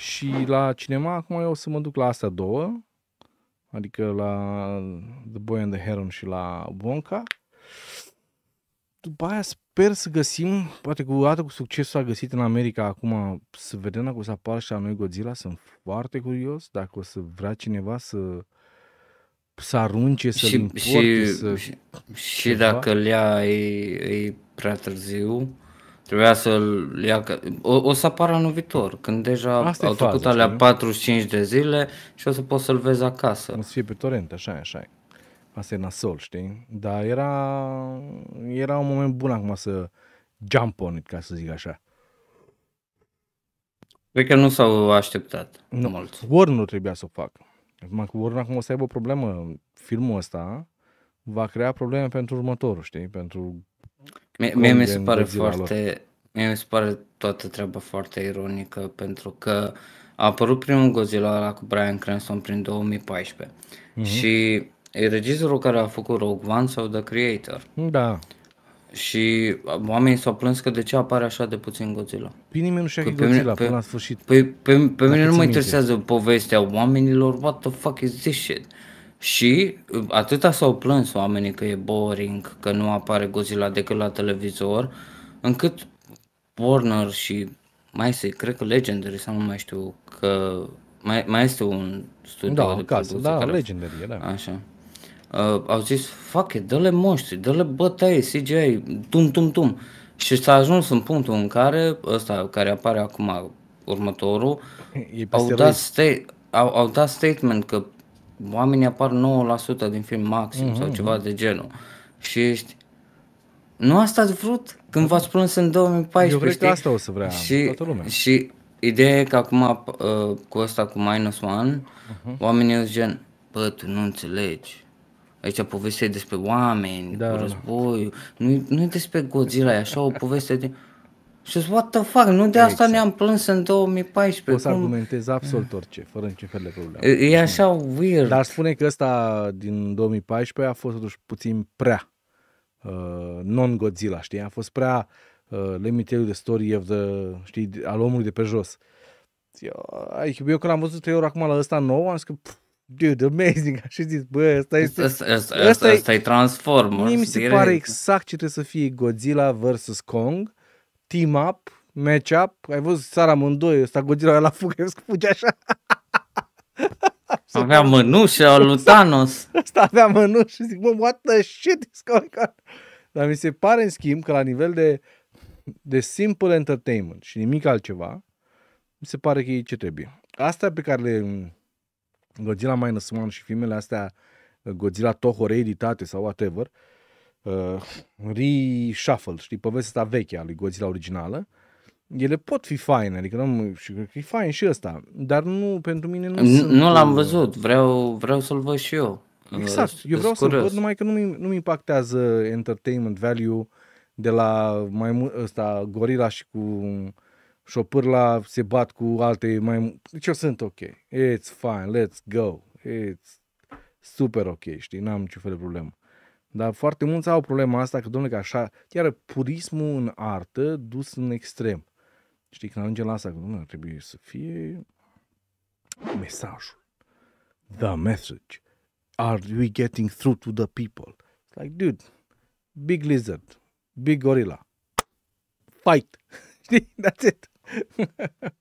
Și la cinema, acum eu o să mă duc la astea două, adică la The Boy and the Heron și la Wonka. După aia sper să găsim, poate cu dată cu succesul a găsit în America acum, să vedem dacă o să apară și la noi Godzilla, sunt foarte curios dacă o să vrea cineva să să arunce, să-l și, importe, și, să... Și, și dacă le ai e, e prea târziu, Trebuia să-l ia, o, o să apară anul viitor, când deja Asta au trecut alea 45 de zile și o să poți să-l vezi acasă. O să fie pe torent, așa așa Asta e nasol, știi? Dar era, era un moment bun acum să jump on it, ca să zic așa. Cred că nu s-au așteptat nu. mult. Warner nu trebuia să o facă. Acum că Warren acum o să aibă o problemă. Filmul ăsta va crea probleme pentru următorul, știi? Pentru Mie mi se pare foarte, mie mi se pare toată treaba foarte ironică pentru că a apărut primul Godzilla ăla cu Brian Cranston prin 2014 mm-hmm. și e regizorul care a făcut Rogue One sau The Creator. Da. Și oamenii s-au plâns că de ce apare așa de puțin Godzilla. Pe nimeni nu știa că Godzilla pe, până la sfârșit. Păi pe, pe, pe, pe mine nu mă interesează povestea oamenilor, what the fuck is this shit? Și uh, atâta s-au plâns oamenii că e boring, că nu apare Godzilla decât la televizor, încât Warner și mai este, cred că Legendary sau nu mai știu, că mai, mai este un studio da, de casă, da, care... Legendary, da. Așa. Uh, au zis, fuck it, dă-le moștri, dă-le bătaie, CGI, tum, tum, tum. Și s-a ajuns în punctul în care, ăsta care apare acum, următorul, au dat, sta- au, au dat statement că oamenii apar 9% din film maxim mm-hmm. sau mhm. ceva de genul. Și ești, nu asta ați vrut când v-ați prins în 2014? Eu cred știi? că asta o să vrea și, toată lumea. Și ideea e că acum uh, cu asta cu Minus One, uh-huh. oamenii sunt gen, bă, tu nu înțelegi. Aici povestea despre oameni, da. cu da. războiul, nu, nu e despre Godzilla, e așa o poveste de... Și zic, what the fuck, nu de asta exact. ne-am plâns în 2014. Poți să argumentez absolut orice, fără niciun fel de probleme. E, e așa weird. Dar spune că ăsta din 2014 a fost totuși puțin prea uh, non-Godzilla, știi? A fost prea uh, limited me the story of the, știi, al omului de pe jos. Eu, eu când am văzut trei ori acum la ăsta nou, am zis că dude, amazing, și zis, bă, ăsta este... Ăsta e Transformers. Mie mi se pare exact ce trebuie să fie Godzilla vs. Kong, team-up, match-up. Ai văzut țara amândoi, ăsta Godzilla la fugesc, fuge așa. Avea mânușă lui Thanos. Asta avea mânușă. Zic, mă, what the shit is going on? Dar mi se pare, în schimb, că la nivel de, de simple entertainment și nimic altceva, mi se pare că e ce trebuie. Asta pe care le... Godzilla Minus One și filmele astea Godzilla Toho reeditate sau whatever, uh, uh, reshuffle, știi, povestea asta veche a lui Godzilla originală, ele pot fi faine, adică nu, și cred că e fain și ăsta, dar nu, pentru mine nu Nu, l-am uh, văzut, vreau, vreau să-l văd și eu. Exact, eu vreau să-l văd, numai că nu-mi, nu-mi impactează entertainment value de la mai mult ăsta, gorila și cu șopârla se bat cu alte mai Deci eu sunt ok, it's fine, let's go, it's super ok, știi, n-am niciun fel de problemă. Dar foarte mulți au problema asta că, domnule, că așa, chiar purismul în artă dus în extrem. Știi, când ajungem la asta, că, domnule, trebuie să fie mesajul. The message. Are we getting through to the people? It's like, dude, big lizard, big gorilla, fight. Știi? That's it.